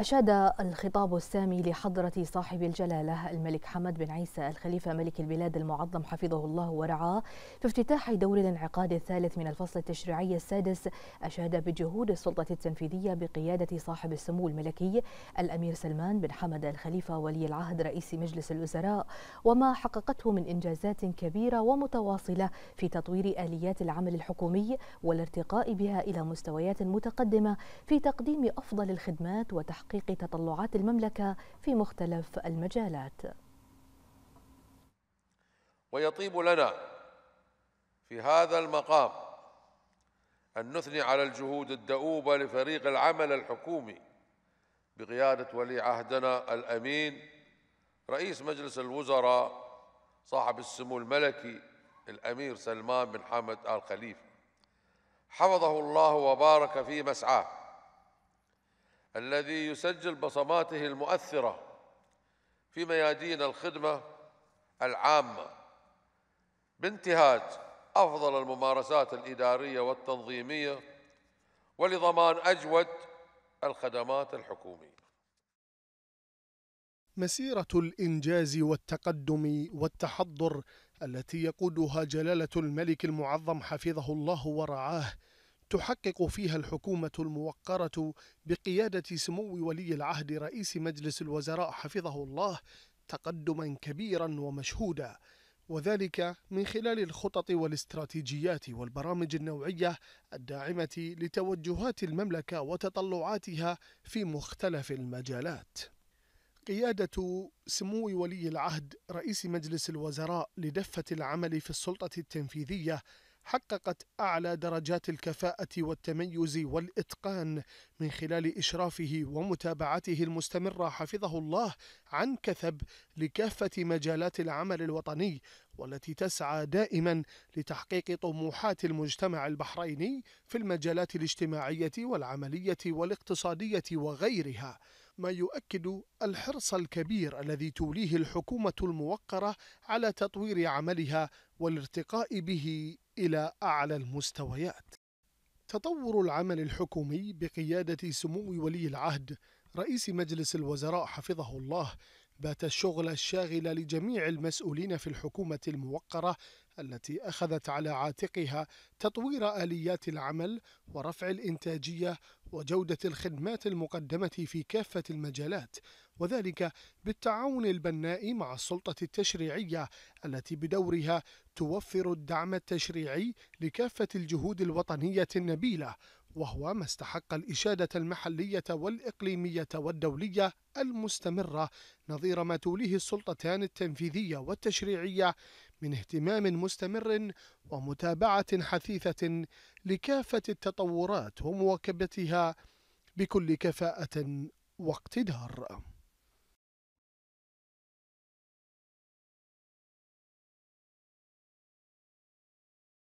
أشاد الخطاب السامي لحضرة صاحب الجلالة الملك حمد بن عيسى الخليفة ملك البلاد المعظم حفظه الله ورعاه في افتتاح دور الانعقاد الثالث من الفصل التشريعي السادس أشاد بجهود السلطة التنفيذية بقيادة صاحب السمو الملكي الأمير سلمان بن حمد الخليفة ولي العهد رئيس مجلس الوزراء وما حققته من إنجازات كبيرة ومتواصلة في تطوير آليات العمل الحكومي والارتقاء بها إلى مستويات متقدمة في تقديم أفضل الخدمات وتحقيق تحقيق تطلعات المملكة في مختلف المجالات ويطيب لنا في هذا المقام أن نثني على الجهود الدؤوبة لفريق العمل الحكومي بقيادة ولي عهدنا الأمين رئيس مجلس الوزراء صاحب السمو الملكي الأمير سلمان بن حمد آل خليفة حفظه الله وبارك في مسعاه الذي يسجل بصماته المؤثرة في ميادين الخدمة العامة بانتهاج أفضل الممارسات الإدارية والتنظيمية ولضمان أجود الخدمات الحكومية مسيرة الإنجاز والتقدم والتحضر التي يقودها جلالة الملك المعظم حفظه الله ورعاه تحقق فيها الحكومة الموقرة بقيادة سمو ولي العهد رئيس مجلس الوزراء حفظه الله تقدما كبيرا ومشهودا وذلك من خلال الخطط والاستراتيجيات والبرامج النوعية الداعمة لتوجهات المملكة وتطلعاتها في مختلف المجالات. قيادة سمو ولي العهد رئيس مجلس الوزراء لدفة العمل في السلطة التنفيذية حققت أعلى درجات الكفاءة والتميز والإتقان من خلال إشرافه ومتابعته المستمرة حفظه الله عن كثب لكافة مجالات العمل الوطني والتي تسعى دائما لتحقيق طموحات المجتمع البحريني في المجالات الاجتماعية والعملية والاقتصادية وغيرها ما يؤكد الحرص الكبير الذي توليه الحكومة الموقرة على تطوير عملها والارتقاء به إلى أعلى المستويات. تطور العمل الحكومي بقيادة سمو ولي العهد رئيس مجلس الوزراء حفظه الله بات الشغل الشاغل لجميع المسؤولين في الحكومة الموقرة التي أخذت على عاتقها تطوير آليات العمل ورفع الإنتاجية وجودة الخدمات المقدمة في كافة المجالات وذلك بالتعاون البناء مع السلطة التشريعية التي بدورها توفر الدعم التشريعي لكافة الجهود الوطنية النبيلة وهو ما استحق الإشادة المحلية والإقليمية والدولية المستمرة نظير ما توليه السلطتان التنفيذية والتشريعية من اهتمام مستمر ومتابعة حثيثة لكافة التطورات ومواكبتها بكل كفاءة واقتدار